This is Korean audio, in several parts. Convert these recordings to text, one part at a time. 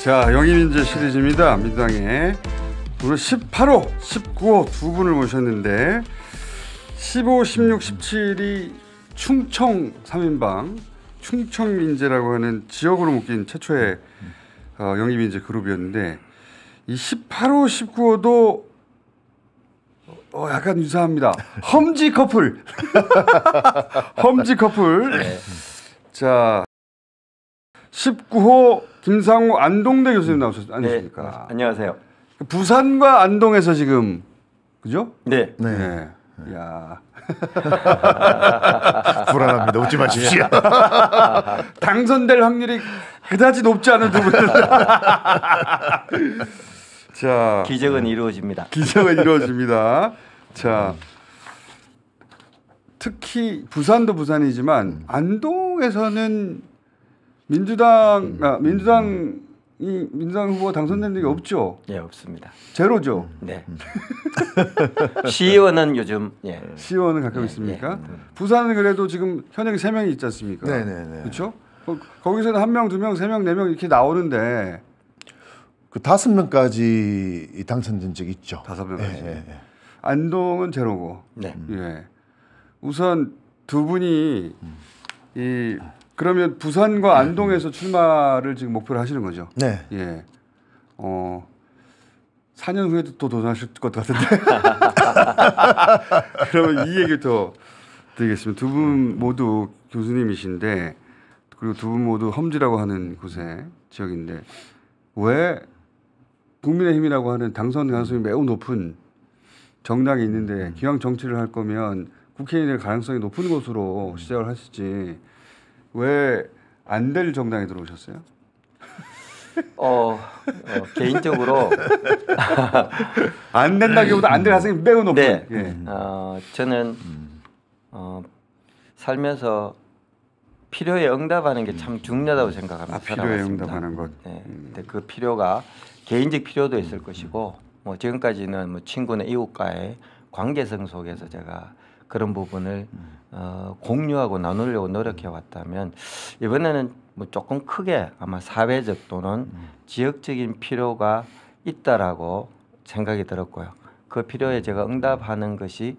자, 영희민재 시리즈입니다. 민당의 오늘 18호, 19호 두 분을 모셨는데 15, 16, 17이 충청 3인방 충청민재라고 하는 지역으로 묶인 최초의 어, 영입인재 그룹이었는데 이 18호, 19호도 어, 약간 유사합니다. 험지 커플. 험지 커플. 네. 자. 19호 김상우 안동대 교수님 나오셨 네, 아니십니까? 네. 안녕하세요. 부산과 안동에서 지금 그죠? 네. 네. 네. 네. 야. 불안합니다. 웃지 마십시오. 당선될 확률이 그다지 높지 않은 두 분. 자. 기적은 이루어집니다. 기적은 이루어집니다. 자. 특히 부산도 부산이지만 안동에서는 민주당 음. 아, 민주당 이 민주당 후보 당선된 적이 없죠? 예, 없습니다. 제로죠. 네. 시의원은 요즘 예. 시의원은 가끔 예, 있습니까? 예. 부산은 그래도 지금 현역이 세 명이 있지 않습니까? 네, 네, 네. 그렇죠? 거기서는 한 명, 두 명, 세 명, 네 명 이렇게 나오는데 그 다섯 명까지 당선된 적 있죠. 다섯 명까지. 예, 예, 예, 안동은 제로고. 네. 예. 우선 두 분이 음. 이 그러면 부산과 네. 안동에서 출마를 지금 목표로 하시는 거죠? 네. 예. 어. 4년 후에도 또 도전하실 것 같은데. 그러면 이 얘기를 더 드리겠습니다. 두 분 모두 교수님이신데 그리고 두 분 모두 험지라고 하는 곳에 지역인데 왜 국민의힘이라고 하는 당선 가능성이 매우 높은 정당이 있는데 기왕 정치를 할 거면 국회의원의 가능성이 높은 곳으로 시작을 하시지 왜안될 정당에 들어오셨어요? 어, 어, 개인적으로 안 된다기보다 안될 가능성이 매우 높은. 네. 예. 음. 어, 저는 어, 살면서 필요에 응답하는 게참 음. 중요하다고 생각합니다. 아, 필요에 응답하는 것. 네. 음. 근데 그 필요가 개인적 필요도 있을 것이고 뭐 지금까지는 뭐 친구나 이웃과의 관계성 속에서 제가 그런 부분을 음. 어, 공유하고 나누려고 노력해 왔다면 이번에는 뭐 조금 크게 아마 사회적 또는 음. 지역적인 필요가 있다라고 생각이 들었고요. 그 필요에 음. 제가 응답하는 것이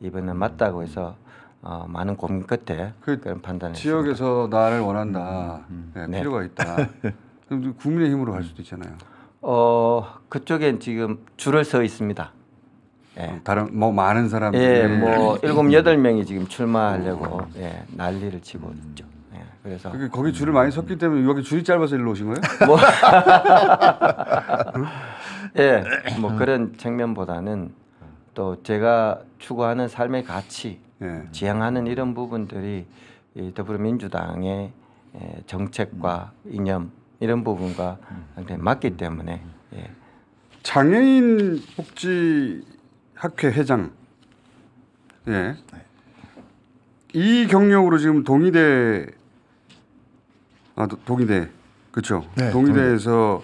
이번에 맞다고 해서 어, 많은 고민 끝에 그 그런 판단을 지역에서 나를 원한다 음, 음. 네, 네. 필요가 네. 있다. 그럼 국민의힘으로 갈 수도 있잖아요. 어 그쪽엔 지금 줄을 서 있습니다. 예. 다른 뭐 많은 사람 예, 예, 뭐 일곱 여덟 명이 지금 출마하려고 예, 난리를 치고 음. 있죠. 예, 그래서 그게 거기 줄을 많이 섰기 때문에 여기 줄이 짧아서 일로 오신 거예요? 뭐 예, 뭐 그런 측면보다는 또 제가 추구하는 삶의 가치, 예. 지향하는 이런 부분들이 이 더불어민주당의 예, 정책과 이념 이런 부분과 음. 맞기 때문에 예. 장애인 복지 학회 회장. 예. 네. 이 경력으로 지금 동의대 아 동의대 그렇죠. 네, 동의대에서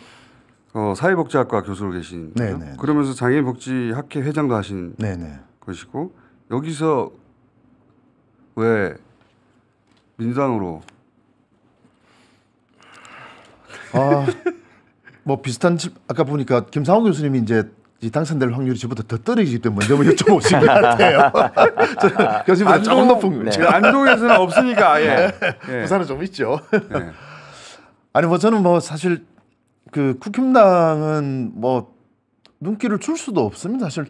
동의. 어, 사회복지학과 교수로 계신 네, 네, 네, 그러면서 장애인복지학회 회장도 하신 네, 것이고 여기서 왜 민주당으로 아, 뭐 비슷한 집 아까 보니까 김상훈 교수님이 이제 당선될 확률이 저보다 더 떨어지기 때문에 먼저 여쭤보신 것 같아요. 교수님 안동, 조금 높은 네. 지금 안동에서는 없으니까 예 네. 예. 부산은 좀 있죠. 네. 아니 뭐 저는 뭐 사실 그 국힘당은 뭐 눈길을 줄 수도 없습니다. 사실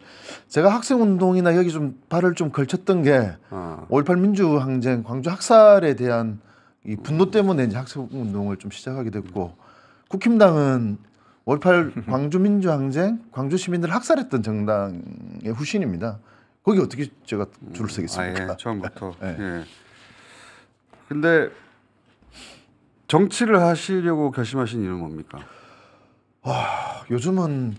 제가 학생 운동이나 여기 좀 발을 좀 걸쳤던 게5.18 어. 민주항쟁 광주 학살에 대한 이 분노 때문에 이제 학생 운동을 좀 시작하게 됐고 국힘당은 월팔 광주 민주항쟁 광주 시민들 학살했던 정당의 후신입니다. 거기 어떻게 제가 줄을 서겠습니까? 아, 예, 처음부터. 네. 예. 근데 정치를 하시려고 결심하신 이유는 뭡니까? 와, 아, 요즘은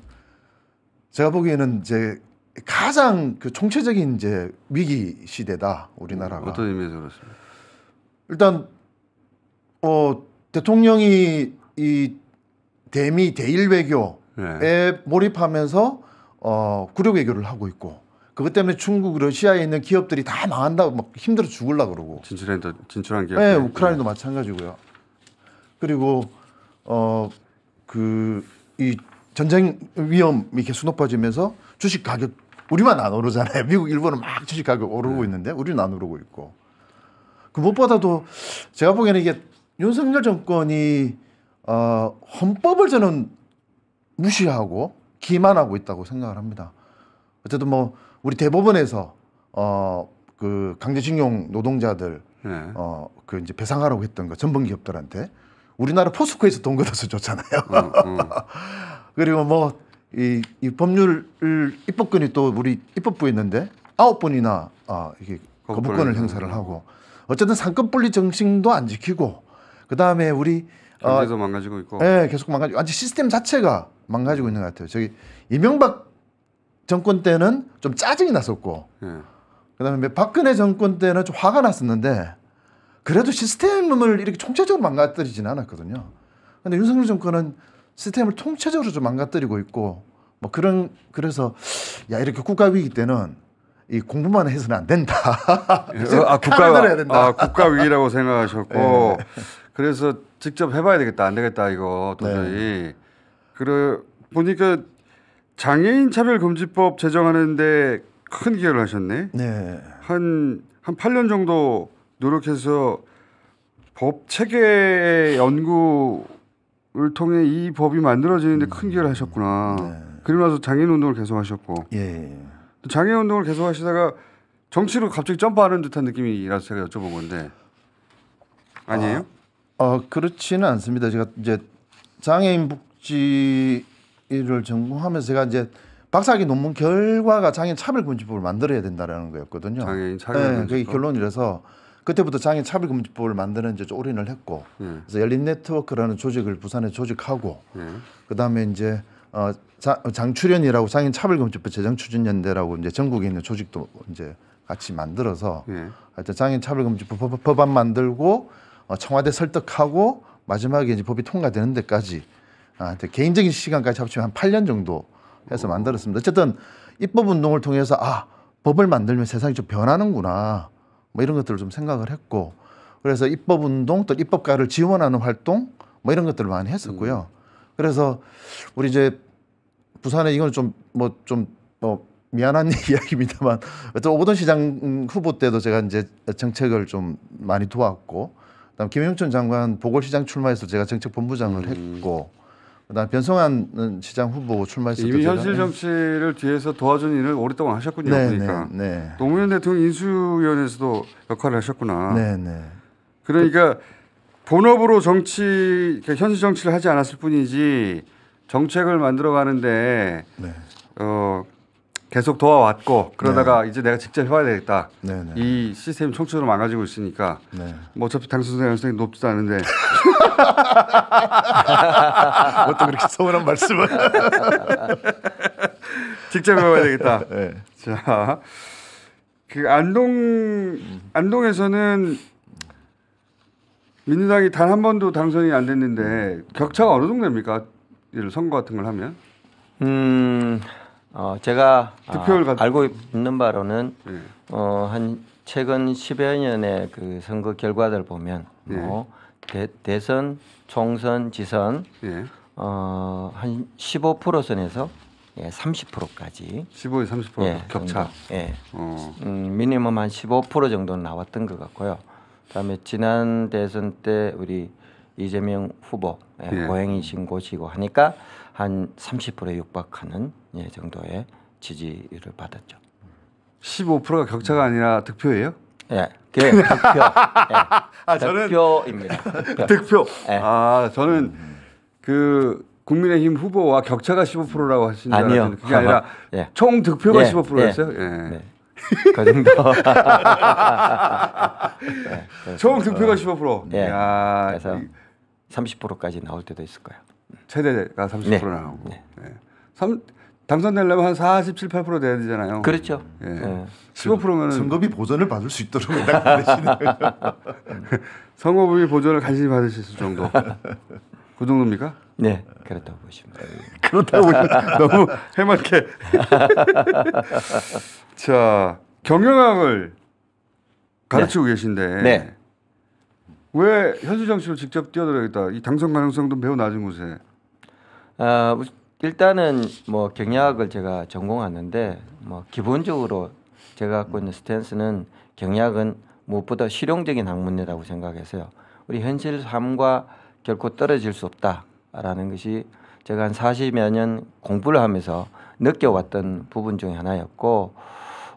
제가 보기에는 이제 가장 그 총체적인 이제 위기 시대다 우리나라가. 음, 어떤 의미에서 그렇습니까? 일단 어 대통령이 이 대미 대일 외교에 네. 몰입하면서 어 구력 외교를 하고 있고 그것 때문에 중국 러시아에 있는 기업들이 다 망한다고 막 힘들어 죽을라 그러고 진출한 진출한 기업 네, 네 우크라이나도 네. 마찬가지고요. 그리고 어 그 이 전쟁 위험이 계속 높아지면서 주식 가격 우리만 안 오르잖아요. 미국, 일본은 막 주식 가격 오르고 네. 있는데 우리는 안 오르고 있고. 그 무엇보다도 제가 보기에는 이게 윤석열 정권이 어, 헌법을 저는 무시하고 기만하고 있다고 생각을 합니다. 어쨌든 뭐 우리 대법원에서 어, 그 강제징용 노동자들 네. 어, 그 이제 배상하라고 했던 거 전범 기업들한테 우리나라 포스코에서 돈 걷어서 줬잖아요. 음, 음. 그리고 뭐이이 법률 입법권이 또 우리 입법부에 있는데 아홉 번이나 아 이게 거부권을 행사를 하고 어쨌든 상권 분리 정신도 안 지키고 그 다음에 우리 경제도 아, 어, 망가지고 있고. 네, 계속 망가지고 아직 시스템 자체가 망가지고 있는 것 같아요. 저기 이명박 정권 때는 좀 짜증이 났었고, 네. 그다음에 박근혜 정권 때는 좀 화가 났었는데 그래도 시스템을 이렇게 총체적으로 망가뜨리지는 않았거든요. 근데 윤석열 정권은 시스템을 통체적으로 좀 망가뜨리고 있고 뭐 그런 그래서 야 이렇게 국가 위기 때는 이 공부만 해서는 안 된다. 예, 아, 국가, 해야 된다. 아, 국가 위기라고 생각하셨고 네. 그래서 직접 해봐야 되겠다 안 되겠다 이거 도저히. 네. 그래 보니까 장애인 차별 금지법 제정하는데 큰 기여를 하셨네. 네. 한한 한 8년 정도 노력해서 법 체계 연구를 통해 이 법이 만들어지는데 음. 큰 기여를 하셨구나. 네. 그러면서 장애인 운동을 계속하셨고. 예. 장애인 운동을 계속하시다가 정치로 갑자기 점프하는 듯한 느낌이라서 제가 여쭤본 건데 아니에요? 아, 어, 그렇지는 않습니다. 제가 이제 장애인 복지를 전공하면서 제가 이제 박사학위 논문 결과가 장애인 차별금지법을 만들어야 된다라는 거였거든요. 장애인 차별금지법. 네, 그게 결론이라서 그때부터 장애인 차별금지법을 만드는 이제 올인을 했고, 예. 그래서 열린 네트워크라는 조직을 부산에 조직하고, 예. 그 다음에 이제 어, 자, 장출연이라고 장애인 차별금지법 재정추진연대라고 이제 전국에 있는 조직도 이제 같이 만들어서 예. 하여튼 장애인 차별금지법 법, 법안 만들고 어, 청와대 설득하고 마지막에 이제 법이 통과되는 데까지 아, 개인적인 시간까지 합치면 한 8년 정도 해서 만들었습니다. 어쨌든 입법 운동을 통해서 아 법을 만들면 세상이 좀 변하는구나 뭐 이런 것들을 좀 생각을 했고 그래서 입법 운동 또 입법가를 지원하는 활동 뭐 이런 것들을 많이 했었고요. 그래서 우리 이제 부산에 이건 좀뭐 좀뭐 뭐 미안한 이야기입니다만 어떤 오버돈 시장 후보 때도 제가 이제 정책을 좀 많이 도왔고 그다음 김영춘 장관 보궐시장 출마해서 제가 정책본부장을 음. 했고 그다음 변성환 시장 후보 출마했을 때 이미 현실 예. 정치를 뒤에서 도와준 일을 오랫동안 하셨군요. 네, 그러니까 네, 네. 노무현 대통령 인수위원회에서도 역할을 하셨구나. 네, 네. 그러니까 그, 본업으로 정치 그러니까 현실 정치를 하지 않았을 뿐이지 정책을 만들어 가는데 네. 어 계속 도와왔고 그러다가 네. 이제 내가 직접 해봐야 되겠다. 네, 네. 이 시스템이 총체적으로 망가지고 있으니까 네. 뭐 어차피 당수가능성이 높지도 않은데 어떤 그렇게 서운한 말씀을 직접 해봐야 되겠다. 네. 자, 그 안동 음. 안동에서는 민주당이 단 한 번도 당선이 안 됐는데 격차가 어느 정도입니까? 이를 선거 같은 걸 하면? 음. 어, 제가 득표율 아, 알고 있는 바로는 예. 어, 한 최근 10여 년의 그 선거 결과들 보면 예. 뭐 대, 선 총선, 지선 예. 어, 한 15% 선에서 예, 30%까지 15에서 30% 예, 격차. 예. 어. 음, 미니멈 한 15% 정도는 나왔던 것 같고요. 그다음에 지난 대선 때 우리 이재명 후보 예, 예. 고행이 신고지고 하니까 한 30%에 육박하는 예, 정도의 지지를 받았죠. 15%가 격차가 아니라 득표예요? 예, 그게 득표. 예, 아, 득표입니다. 득표. 득표. 예. 아, 저는 그 국민의힘 후보와 격차가 15%라고 하신 줄 알았는데 그게 아니라 예. 총 득표가 예, 15%였어요. 예. 예. 네. 그 정도. 네, 총 득표가 15%. 예. 야, 그래서 30%까지 나올 때도 있을 거예요. 최대가 30% 네. 나오고. 네. 네. 3, 당선되려면 한 47, 8% 돼야 되잖아요. 그렇죠. 예. 네. 15%면 선거비 보전을 받을 수 있도록 선거비 보전을 간신히 받으실 정도. 그 정도입니까? 네, 그렇다고 보시면 네. 그렇다고 너무 해맑게. 자, 경영학을 가르치고 네. 계신데 네. 왜 현실 정치로 직접 뛰어들어야겠다. 이 당선 가능성도 매우 낮은 곳에. 아 일단은 뭐경영을 제가 전공하는데 뭐 기본적으로 제가 갖고 있는 스탠스는 경영은 무엇보다 실용적인 학문이라고 생각해서요. 우리 현실 삶과 결코 떨어질 수 없다라는 것이 제가 한 40여 년 공부를 하면서 느껴왔던 부분 중에 하나였고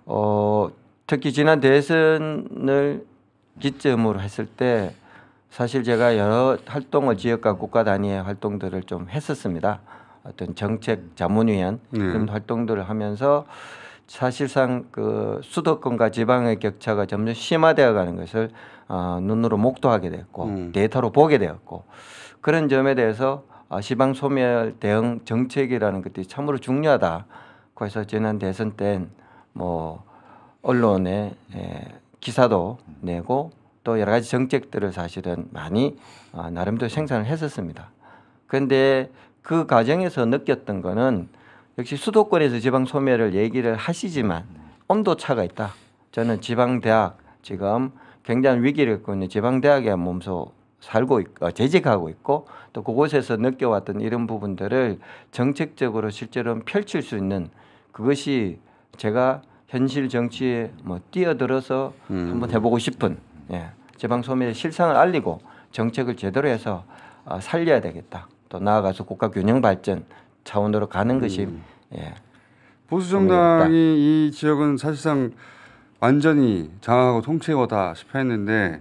어, 특히 지난 대선을 기점으로 했을 때 사실 제가 여러 활동을 지역과 국가 단위의 활동들을 좀 했었습니다. 어떤 정책 자문위원 네. 그런 활동들을 하면서 사실상 그 수도권과 지방의 격차가 점점 심화되어 가는 것을 어, 눈으로 목도하게 되고 음. 데이터로 보게 되었고 그런 점에 대해서 어, 시방 소멸 대응 정책이라는 것들이 참으로 중요하다. 그래서 지난 대선 땐뭐 언론에 에, 예, 기사도 내고 또 여러 가지 정책들을 사실은 많이 어, 나름대로 생산을 했었습니다. 그런데 그 과정에서 느꼈던 거는 역시 수도권에서 지방 소매를 얘기를 하시지만 온도 차가 있다. 저는 지방 대학 지금 굉장히 위기를 겪고 있는 지방 대학에 몸소 살고 있고 어, 재직하고 있고 또 그곳에서 느껴왔던 이런 부분들을 정책적으로 실제로 펼칠 수 있는 그것이 제가 현실 정치에 뭐 뛰어들어서 음. 한번 해보고 싶은 예. 지방 소매의 실상을 알리고 정책을 제대로 해서 어, 살려야 되겠다. 또 나아가서 국가 균형 발전 차원으로 가는 음. 것이 예. 보수 정당이 이 지역은 사실상 완전히 장악하고 통치해오다 싶어 했는데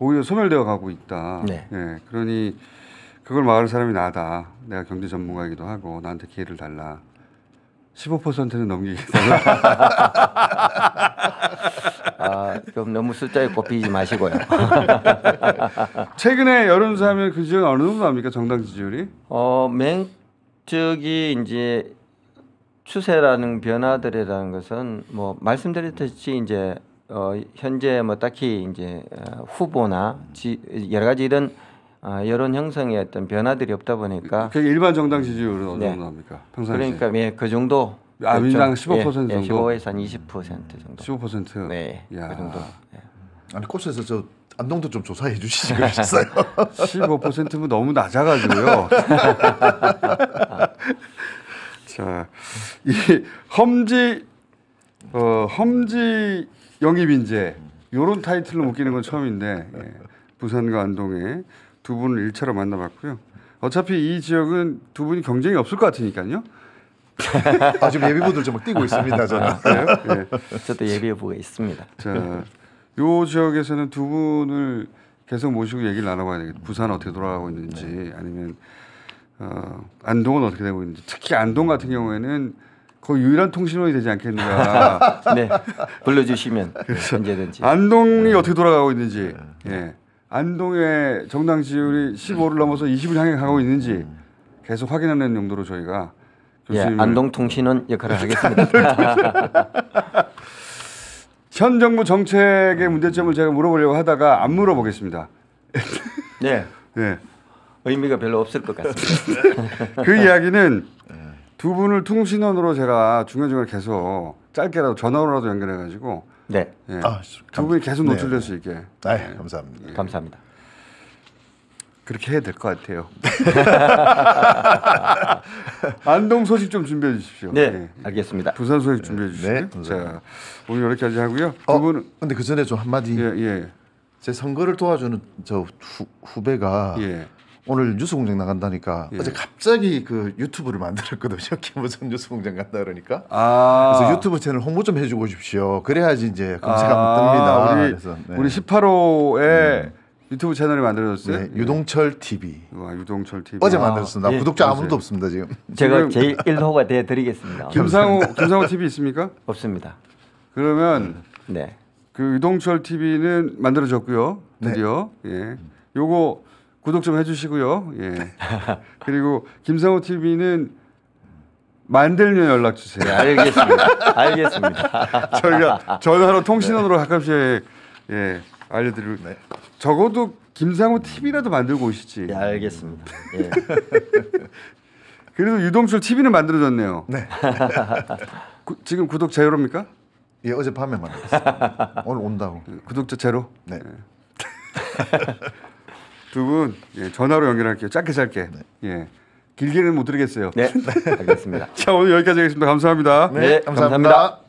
오히려 소멸되어 가고 있다. 네. 예. 그러니 그걸 말할 사람이 나다. 내가 경제 전문가이기도 하고 나한테 기회를 달라. 15%는 넘기겠다. 아, 좀 너무 숫자에 꼽히지 마시고요. 최근에 여론조사 하면 그 지역 어느 정도 입니까 정당 지지율이? 어, 맹 저기 이제 추세라는 변화들이라는 것은 뭐 말씀드렸듯이 이제 어, 현재 뭐 딱히 이제 어, 후보나 지, 여러 가지 이런 여론 아, 형성에 어떤 변화들이 없다 보니까 그, 그 일반 정당 지지율은 어느 네. 정도 합니까? 평상시 그러니까 예, 그 정도 아 그 민당 15% 예, 예, 정도 예, 15에서 한20% 정도 15%요? 네, 그 야. 그 정도 예. 아니 코스에서 저 안동도 좀 조사해 주시지 그러셨어요 15%면 너무 낮아가지고요 자, 이 험지 어 험지 영입 인재 요런 타이틀로 묶이는 건 처음인데 예. 부산과 안동에 두 분을 일차로 만나봤고요. 어차피 이 지역은 두 분이 경쟁이 없을 것 같으니까요. 아, 지금 예비부들 좀 뛰고 있습니다. 아, 저는. 네. 저도 예비부가 있습니다. 자, 요 지역에서는 두 분을 계속 모시고 얘기를 나눠봐야 되겠다. 부산 어떻게 돌아가고 있는지 네. 아니면 어, 안동은 어떻게 되고 있는지 특히 안동 같은 경우에는 거의 유일한 통신원이 되지 않겠는가. 네, 불러주시면 언제든지. 안동이 네. 어떻게 돌아가고 있는지. 네. 예. 안동의 정당 지율이 15를 넘어서 20을 향해 가고 있는지 음. 계속 확인하는 용도로 저희가 교수님 예, 안동통신원 역할을 하겠습니다. 현 정부 정책의 문제점을 제가 물어보려고 하다가 안 물어보겠습니다. 네. 네. 의미가 별로 없을 것 같습니다. 그 이야기는 네. 두 분을 통신원으로 제가 중간중간 계속 짧게라도 전화로라도 연결해가지고 네. 예. 아, 두 분이 계속 노출돼수있게 네. 아, 예. 예. 감사합니다. 예. 감사합니다. 그렇게 해야 될 것 같아요. 안동 소식 좀 준비해 주십시오. 네, 네. 알겠습니다. 부산 소식 준비해 네, 주시고 네, 자, 오늘 여기까지 하고요. 어, 그분 은 근데 그 전에 좀 한마디. 예, 예. 제 선거를 도와주는 저 후, 후배가 예. 오늘 뉴스공장 나간다니까 예. 어제 갑자기 그 유튜브를 만들었거든요. 김호선 뉴스공장 간다 그러니까. 아. 그래서 유튜브 채널 홍보 좀 해주고 오시오 그래야지 이제 검색 한번 아~ 뜹니다. 우리 그래서, 네. 우리 18호에 네. 유튜브 채널이 만들어졌어요. 네, 유동철 TV. 와, 유동철 TV. 어제 아, 만들었습니다. 예. 구독자 아무도 없습니다 지금. 제가 제일 호가되드리겠습니다 김상우 김상우 TV 있습니까? 없습니다. 그러면 네. 그 유동철 TV는 만들어졌고요. 드디어 네. 예. 요거 구독 좀 해주시고요. 예. 그리고 김상호 TV는 만들면 연락 주세요. 네, 알겠습니다. 알겠습니다. 저희가 전화로 통신원으로 가끔씩 예, 알려드리 네. 적어도 김상호 TV라도 만들고 오시지. 네, 알겠습니다. 예. 그래도 유동철 TV는 만들어졌네요. 네. 구, 지금 구독 제로입니까? 예, 어젯밤에 만났어요. 오늘 온다고. 구독자 제로? 네. 예. 두분 예, 전화로 연결할게요. 짧게 짧게. 네. 예. 길게는 못 드리겠어요. 네. 알겠습니다. 자, 오늘 여기까지 하겠습니다. 감사합니다. 네, 감사합니다. 감사합니다.